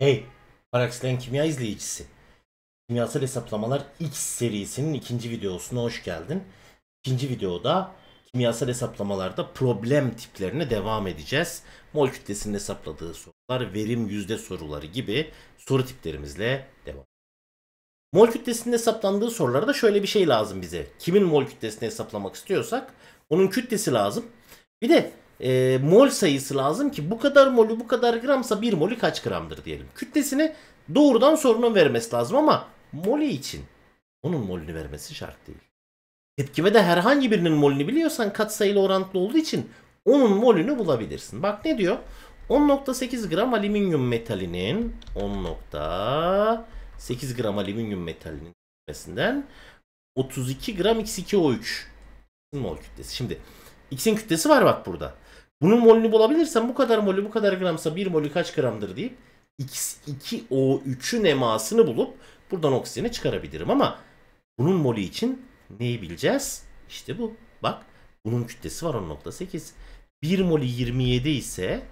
Hey, Paraksilen Kimya izleyicisi. Kimyasal Hesaplamalar X serisinin ikinci videosuna hoş geldin. İkinci videoda kimyasal hesaplamalarda problem tiplerine devam edeceğiz. Mol kütlesinin hesapladığı sorular, verim yüzde soruları gibi soru tiplerimizle devam Mol kütlesinin hesaplandığı sorularda şöyle bir şey lazım bize. Kimin mol kütlesini hesaplamak istiyorsak onun kütlesi lazım. Bir de e, mol sayısı lazım ki bu kadar molü bu kadar gramsa bir molü kaç gramdır diyelim. Kütlesini doğrudan sorunun vermesi lazım ama molü için onun molünü vermesi şart değil. de herhangi birinin molünü biliyorsan katsayılı orantılı olduğu için onun molünü bulabilirsin. Bak ne diyor? 10.8 gram alüminyum metalinin 10.8 gram alüminyum metalinin kütlesinden 32 gram X2O3 mol kütlesi. Şimdi X'in kütlesi var bak burada. Bunun molünü bulabilirsem bu kadar molü bu kadar gramsa bir molü kaç gramdır deyip 2 o 3ün emasını bulup buradan oksijeni çıkarabilirim ama bunun molü için neyi bileceğiz? İşte bu. Bak bunun kütlesi var 10.8. 1 molü 27 ise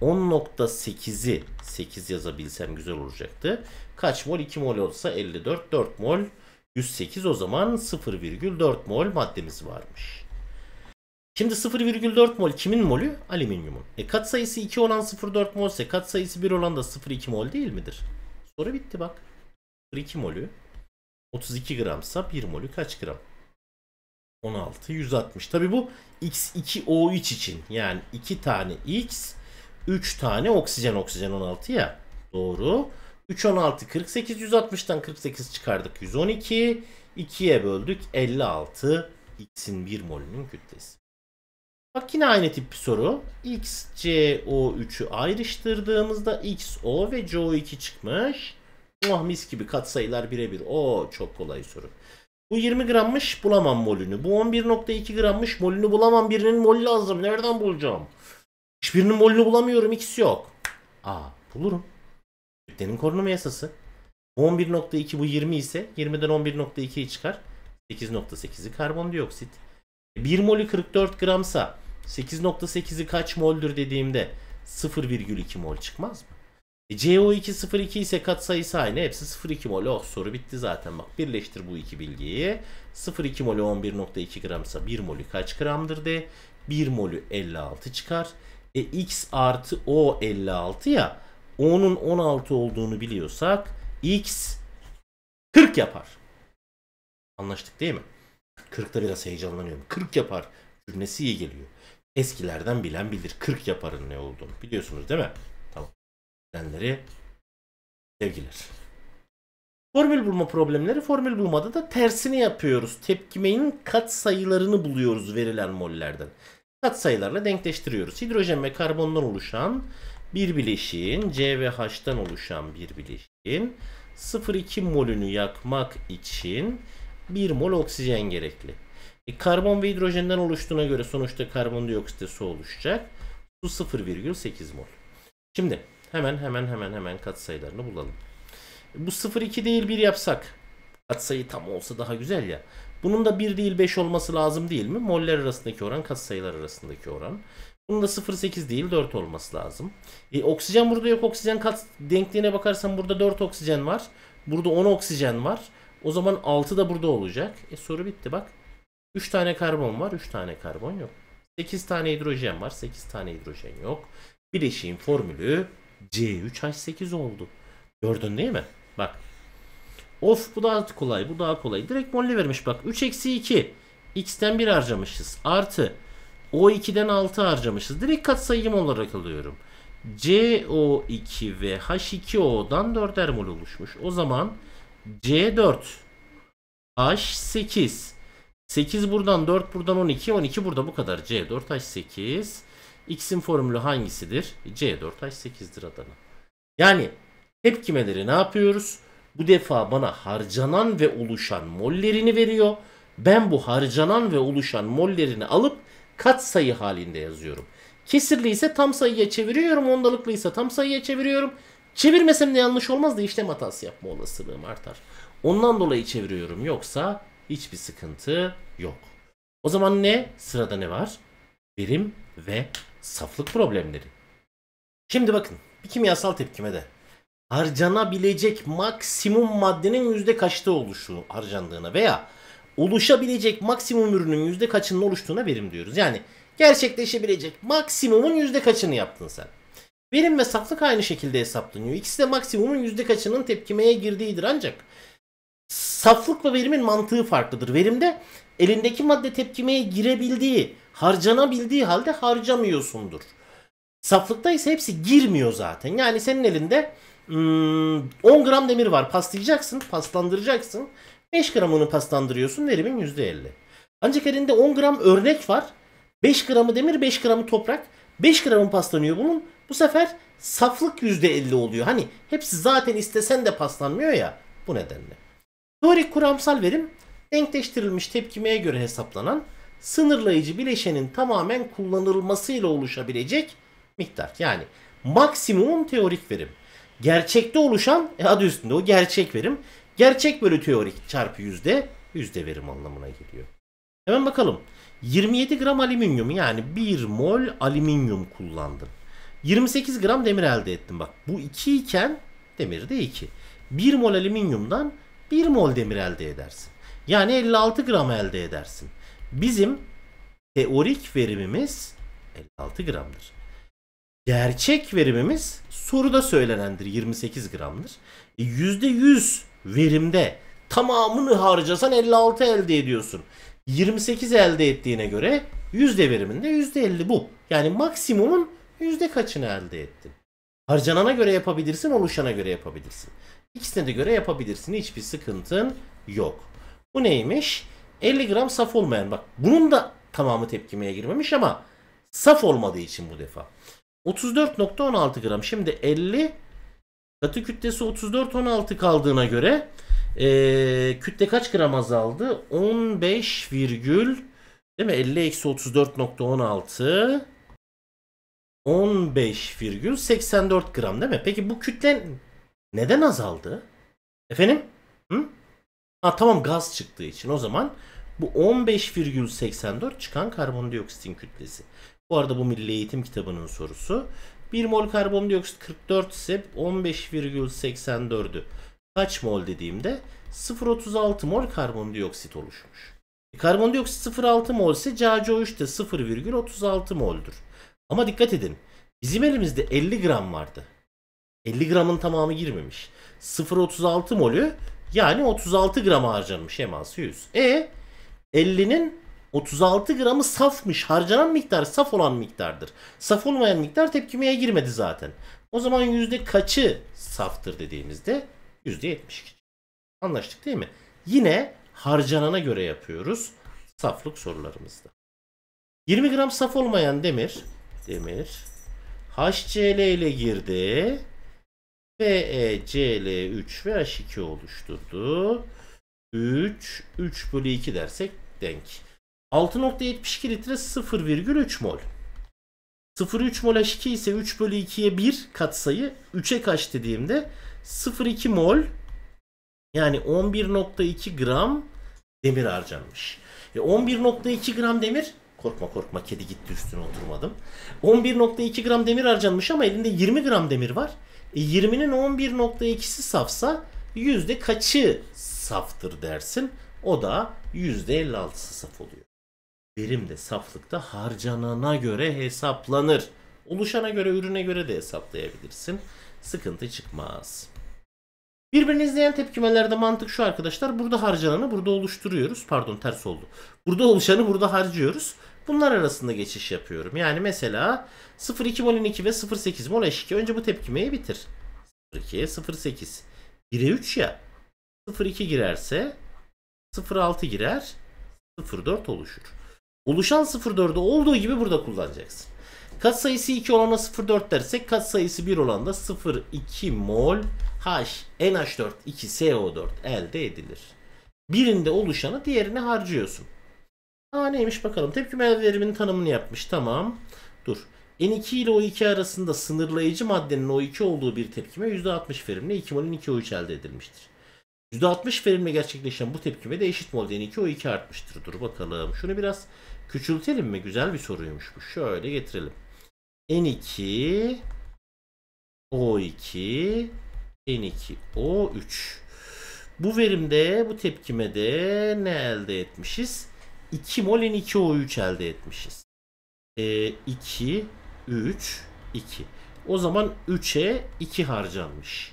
10.8'i 8 yazabilsem güzel olacaktı. Kaç mol? 2 mol olsa 54. 4 mol 108 o zaman 0,4 mol maddemiz varmış. Şimdi 0,4 mol kimin molü? Alüminyumun. E katsayısı 2 olan 0,4 molse ise katsayısı 1 olan da 0,2 mol değil midir? Soru bitti bak. 0,2 molü 32 gramsa 1 molü kaç gram? 16 160. Tabi bu X2O3 için yani 2 tane X 3 tane oksijen oksijen 16 ya. Doğru. 3 16 48 160'tan 48 çıkardık 112 2'ye böldük 56 X'in 1 molünün kütlesi. Bak yine aynı tip bir soru. X, C, O3'ü ayrıştırdığımızda X, O ve CO2 çıkmış. Oh mis gibi katsayılar birebir. O çok kolay soru. Bu 20 grammış bulamam molünü. Bu 11.2 grammış molünü bulamam. Birinin molü lazım. Nereden bulacağım? Hiçbirinin molünü bulamıyorum. X yok. Aa bulurum. Kütlenin korunma yasası. Bu 11.2 bu 20 ise 20'den 11.2'yi çıkar. 8.8'i karbondioksit. 1 molü 44 gramsa 8.8'i kaç mol'dür dediğimde 0,2 mol çıkmaz mı? E, CO2 0,2 ise kat sayısı aynı. Hepsi 0,2 mol. Oh soru bitti zaten. Bak birleştir bu iki bilgiyi. 0,2 mol 11.2 gramsa 1 molü kaç gramdır de. 1 molü 56 çıkar. E x artı o 56 ya. O'nun 16 olduğunu biliyorsak x 40 yapar. Anlaştık değil mi? 40'ta biraz heyecanlanıyorum. 40 yapar cümlesi iyi geliyor. Eskilerden bilen bilir. 40 yaparın ne olduğunu. Biliyorsunuz değil mi? Tamam. Bilenleri sevgiler. Formül bulma problemleri formül bulmada da tersini yapıyoruz. Tepkimenin kat sayılarını buluyoruz verilen mollerden. Kat sayılarla denkleştiriyoruz. Hidrojen ve karbondan oluşan bir bileşiğin C ve H'tan oluşan bir bileşiğin 0,2 molünü yakmak için 1 mol oksijen gerekli. E, karbon ve hidrojenden oluştuğuna göre sonuçta karbondioksit su oluşacak. Su 0,8 mol. Şimdi hemen hemen hemen hemen katsayılarını bulalım. E, bu 0,2 değil 1 yapsak katsayı tam olsa daha güzel ya. Bunun da 1 değil 5 olması lazım değil mi? Moller arasındaki oran katsayılar arasındaki oran. Bunun da 0,8 değil 4 olması lazım. E, oksijen burada yok. Oksijen kat denkliğine bakarsan burada 4 oksijen var. Burada 10 oksijen var. O zaman 6 da burada olacak. E, soru bitti bak. 3 tane karbon var 3 tane karbon yok. 8 tane hidrojen var 8 tane hidrojen yok. Bileşiğin formülü C3H8 oldu. Gördün değil mi? Bak. Of bu daha kolay bu daha kolay. Direkt molle vermiş bak. 3 eksi 2. X'ten 1 harcamışız. Artı O2'den 6 harcamışız. Direkt katsayım olarak alıyorum. CO2 ve H2O'dan 4'er mol oluşmuş. O zaman C4 H8 8 buradan 4 buradan 12 12 burada bu kadar C4H8 X'in formülü hangisidir? C4H8'dir Adana. Yani tepkimeleri ne yapıyoruz? Bu defa bana harcanan ve oluşan mollerini veriyor. Ben bu harcanan ve oluşan mollerini alıp kat sayı halinde yazıyorum. Kesirli ise tam sayıya çeviriyorum. Ondalıklı ise tam sayıya çeviriyorum. Çevirmesem de yanlış olmaz da işlem hatası yapma olasılığım artar. Ondan dolayı çeviriyorum. Yoksa Hiçbir sıkıntı yok. O zaman ne? Sırada ne var? Verim ve saflık problemleri. Şimdi bakın bir kimyasal tepkimede harcanabilecek maksimum maddenin yüzde kaçta oluşu harcandığına veya oluşabilecek maksimum ürünün yüzde kaçının oluştuğuna verim diyoruz. Yani gerçekleşebilecek maksimumun yüzde kaçını yaptın sen. Verim ve saflık aynı şekilde hesaplanıyor. İkisi de maksimumun yüzde kaçının tepkimeye girdiğidir ancak Saflıkla verimin mantığı farklıdır. Verimde elindeki madde tepkimeye girebildiği, harcanabildiği halde harcamıyorsundur. Saflıkta ise hepsi girmiyor zaten. Yani senin elinde 10 hmm, gram demir var. Paslayacaksın, paslandıracaksın. 5 gramını paslandırıyorsun. Verimin %50. Ancak elinde 10 gram örnek var. 5 gramı demir, 5 gramı toprak. 5 gramı paslanıyor bunun. Bu sefer saflık %50 oluyor. Hani hepsi zaten istesen de paslanmıyor ya bu nedenle. Teorik kuramsal verim denkleştirilmiş tepkimeye göre hesaplanan sınırlayıcı bileşenin tamamen kullanılmasıyla oluşabilecek miktar. Yani maksimum teorik verim. Gerçekte oluşan e adı üstünde o gerçek verim. Gerçek bölü teorik çarpı yüzde yüzde verim anlamına geliyor. Hemen bakalım. 27 gram alüminyum yani 1 mol alüminyum kullandım. 28 gram demir elde ettim. Bak bu 2 iken de 2. 1 mol alüminyumdan 1 mol demir elde edersin. Yani 56 gram elde edersin. Bizim teorik verimimiz 56 gramdır. Gerçek verimimiz soruda söylenendir 28 gramdır. E %100 verimde tamamını harcasan 56 elde ediyorsun. 28 elde ettiğine göre yüzde veriminde yüzde 50 bu. Yani maksimumun yüzde kaçını elde ettin? Harcanana göre yapabilirsin, oluşana göre yapabilirsin. İkisine de göre yapabilirsin. Hiçbir sıkıntın yok. Bu neymiş? 50 gram saf olmayan. Bak bunun da tamamı tepkimeye girmemiş ama saf olmadığı için bu defa. 34.16 gram. Şimdi 50 katı kütlesi 34.16 kaldığına göre ee, kütle kaç gram azaldı? 15, virgül değil mi? 50 eksi 34.16 15 virgül 84 gram değil mi? Peki bu kütle neden azaldı? Efendim? Hı? Ha, tamam gaz çıktığı için o zaman bu 15,84 çıkan karbondioksitin kütlesi. Bu arada bu Milli Eğitim kitabının sorusu. 1 mol karbondioksit 44 ise 15,84'ü kaç mol dediğimde 0,36 mol karbondioksit oluşmuş. E, karbondioksit 0,6 mol ise CaCO3 de 0,36 moldur. Ama dikkat edin bizim elimizde 50 gram vardı. 50 gramın tamamı girmemiş. 0.36 molü yani 36 gram harcanmış eması 100. E 50'nin 36 gramı safmış. Harcanan miktar saf olan miktardır. Saf olmayan miktar tepkimeye girmedi zaten. O zaman yüzde kaçı saftır dediğimizde yüzde 72. Anlaştık değil mi? Yine harcanana göre yapıyoruz saflık sorularımızda. 20 gram saf olmayan demir demir HCl ile girdi. PECL3 ve e, H2 oluşturdu. 3, 3 bölü 2 dersek denk. 6.72 litre 0,3 mol. 0,3 mol H2 ise 3 bölü 2'ye 1 katsayı 3'e kaç dediğimde 0,2 mol yani 11.2 gram demir harcanmış. E 11.2 gram demir korkma korkma kedi gitti üstüne oturmadım. 11.2 gram demir harcanmış ama elinde 20 gram demir var. E 20'nin 11.2'si safsa yüzde kaçı saftır dersin. O da yüzde %56'sı saf oluyor. Verim de saflıkta harcanana göre hesaplanır. Oluşana göre ürüne göre de hesaplayabilirsin. Sıkıntı çıkmaz. Birbirini izleyen tepkimelerde mantık şu arkadaşlar. Burada harcananı burada oluşturuyoruz. Pardon ters oldu. Burada oluşanı burada harcıyoruz. Bunlar arasında geçiş yapıyorum. Yani mesela 0,2 mol 2 ve 0,8 mol H2. Önce bu tepkimeyi bitir. 0,2, 0,8. 1'e 3 ya. 0,2 girerse 0,6 girer. 0,4 oluşur. Oluşan 0,4'ü olduğu gibi burada kullanacaksın. Kat sayısı 2 olana 0,4 dersek kat sayısı 1 olan da 0,2 mol H, NH4, 2 CO4 elde edilir. Birinde oluşanı diğerine harcıyorsun. Aa neymiş bakalım. Tepkimel veriminin tanımını yapmış. Tamam. Dur. N2 ile O2 arasında sınırlayıcı maddenin O2 olduğu bir tepkime %60 verimle 2 molün 2 O3 elde edilmiştir. %60 verimle gerçekleşen bu tepkime de eşit molde N2 O2 artmıştır. Dur bakalım. Şunu biraz küçültelim mi? Güzel bir soruymuş bu. Şöyle getirelim. N2 O2 N2 O3 Bu verimde bu tepkime de ne elde etmişiz? 2 molin 2 O3 elde etmişiz. E, 2, 3, 2. O zaman 3'e 2 harcanmış.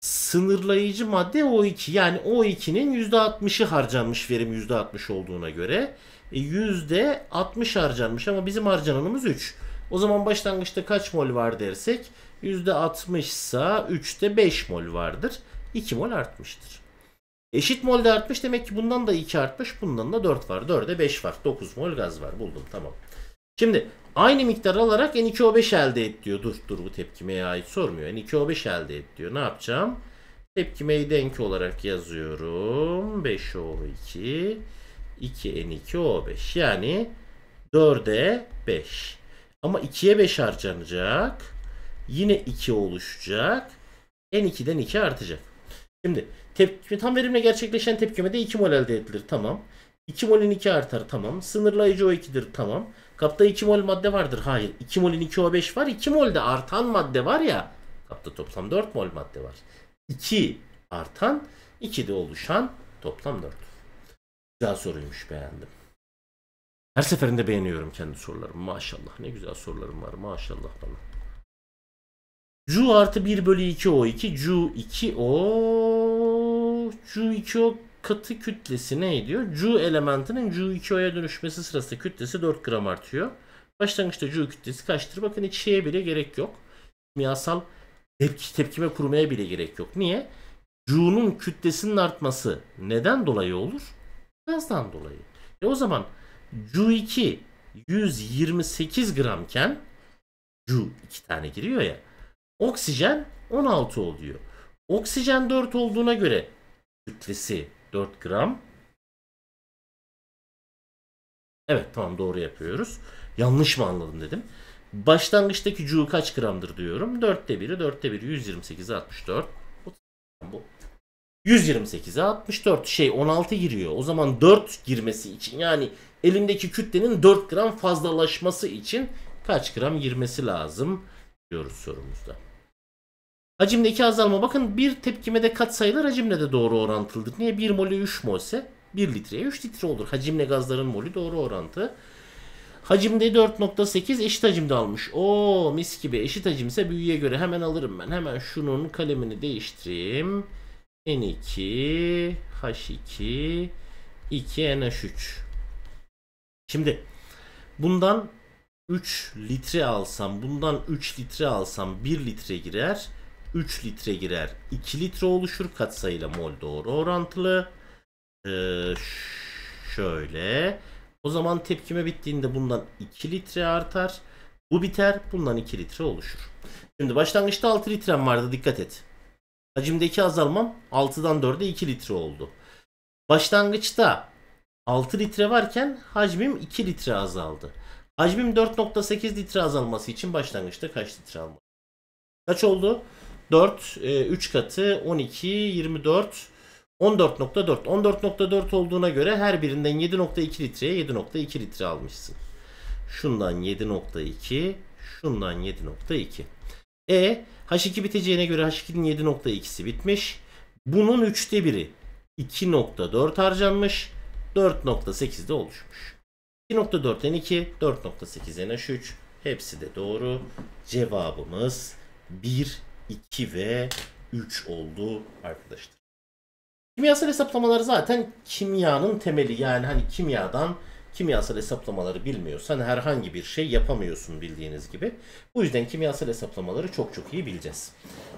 Sınırlayıcı madde O2. Yani O2'nin %60'ı harcanmış verim %60 olduğuna göre. E, %60 harcanmış ama bizim harcananımız 3. O zaman başlangıçta kaç mol var dersek %60 ise 3'te 5 mol vardır. 2 mol artmıştır. Eşit molde artmış demek ki bundan da 2 artmış bundan da 4 var. 4'e 5 var. 9 mol gaz var buldum tamam. Şimdi aynı miktar alarak N2O5 elde et diyor. Dur dur bu tepkimeye ait sormuyor. N2O5 elde et diyor. Ne yapacağım? Tepkimeyi denk olarak yazıyorum. 5O2 2N2O5 yani 4'e 5. Ama 2'ye 5 harcanacak. Yine 2 oluşacak. N2'den 2 artacak. Şimdi tepki, tam verimle gerçekleşen tepkimede 2 mol elde edilir. Tamam. 2 molin 2 artar. Tamam. Sınırlayıcı O2'dir. Tamam. Kapta 2 mol madde vardır. Hayır. 2 molin 2 O5 var. 2 molde artan madde var ya. Kapta toplam 4 mol madde var. 2 artan 2 de oluşan toplam 4. Güzel soruymuş beğendim. Her seferinde beğeniyorum kendi sorularımı maşallah. Ne güzel sorularım var maşallah bana. Cu artı 1 bölü 2 O2. Cu 2 O. Cu 2 O katı kütlesi ne ediyor? Cu elementinin Cu 2 O'ya dönüşmesi sırasında kütlesi 4 gram artıyor. Başlangıçta Cu kütlesi kaçtır? Bakın hiç şeye bile gerek yok. Kimyasal tepki, tepkime kurmaya bile gerek yok. Niye? Cu'nun kütlesinin artması neden dolayı olur? Gazdan dolayı. E o zaman Cu2 128 gramken Cu 2 tane giriyor ya. Oksijen 16 oluyor. Oksijen 4 olduğuna göre kütlesi 4 gram. Evet tamam doğru yapıyoruz. Yanlış mı anladım dedim. Başlangıçtaki cu kaç gramdır diyorum. 4'te 1'i 4'te 1'i 128'e 64. Bu. 128'e 64 şey 16 giriyor. O zaman 4 girmesi için yani elimdeki kütlenin 4 gram fazlalaşması için kaç gram girmesi lazım diyoruz sorumuzda. Hacimdeki azalma bakın bir tepkimede katsayılar hacimle de doğru orantılıdır. Niye? 1 molü 3 molse 1 litreye 3 litre olur. Hacimle gazların molü doğru orantı. Hacimde 4.8 eşit hacimde almış. O mis gibi eşit hacimse büyüye göre hemen alırım ben. Hemen şunun kalemini değiştireyim. N2 H2 2 NH3 Şimdi bundan 3 litre alsam bundan 3 litre alsam 1 litre girer. 3 litre girer 2 litre oluşur katsayıyla mol doğru orantılı. Ee, şöyle. O zaman tepkime bittiğinde bundan 2 litre artar. Bu biter bundan 2 litre oluşur. Şimdi başlangıçta 6 litrem vardı dikkat et. Hacimdeki azalmam 6'dan 4'e 2 litre oldu. Başlangıçta 6 litre varken hacmim 2 litre azaldı. Hacmim 4.8 litre azalması için başlangıçta kaç litre almalı? Kaç oldu? 4, 3 e, katı 12, 24, 14.4. 14.4 olduğuna göre her birinden 7.2 litreye 7.2 litre almışsın. Şundan 7.2, şundan 7.2. E H2 biteceğine göre H2'nin 7.2'si bitmiş. Bunun 3'te biri 2.4 harcanmış. de oluşmuş. 2.4'ten 2, 4.8'den H3. Hepsi de doğru. Cevabımız 1 2 ve 3 oldu arkadaşlar. Kimyasal hesaplamalar zaten kimyanın temeli. Yani hani kimyadan kimyasal hesaplamaları bilmiyorsan herhangi bir şey yapamıyorsun bildiğiniz gibi. Bu yüzden kimyasal hesaplamaları çok çok iyi bileceğiz.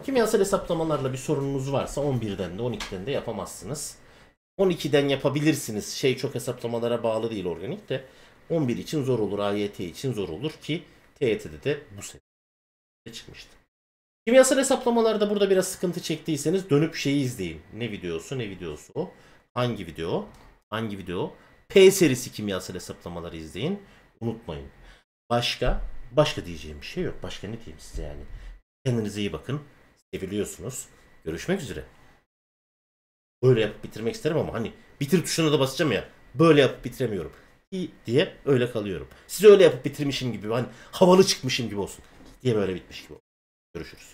Kimyasal hesaplamalarla bir sorununuz varsa 11'den de 12'den de yapamazsınız. 12'den yapabilirsiniz. Şey çok hesaplamalara bağlı değil organik de. 11 için zor olur, AYT için zor olur ki TYT'de de bu sene çıkmıştı. Kimyasal hesaplamalarda burada biraz sıkıntı çektiyseniz dönüp şeyi izleyin. Ne videosu ne videosu o. Hangi video? Hangi video? P serisi kimyasal hesaplamaları izleyin. Unutmayın. Başka? Başka diyeceğim bir şey yok. Başka ne diyeyim size yani. Kendinize iyi bakın. Seviliyorsunuz. Görüşmek üzere. Böyle yapıp bitirmek isterim ama hani bitir tuşuna da basacağım ya. Böyle yapıp bitiremiyorum. İyi diye öyle kalıyorum. Size öyle yapıp bitirmişim gibi hani havalı çıkmışım gibi olsun. Diye böyle bitmiş gibi Görüşürüz.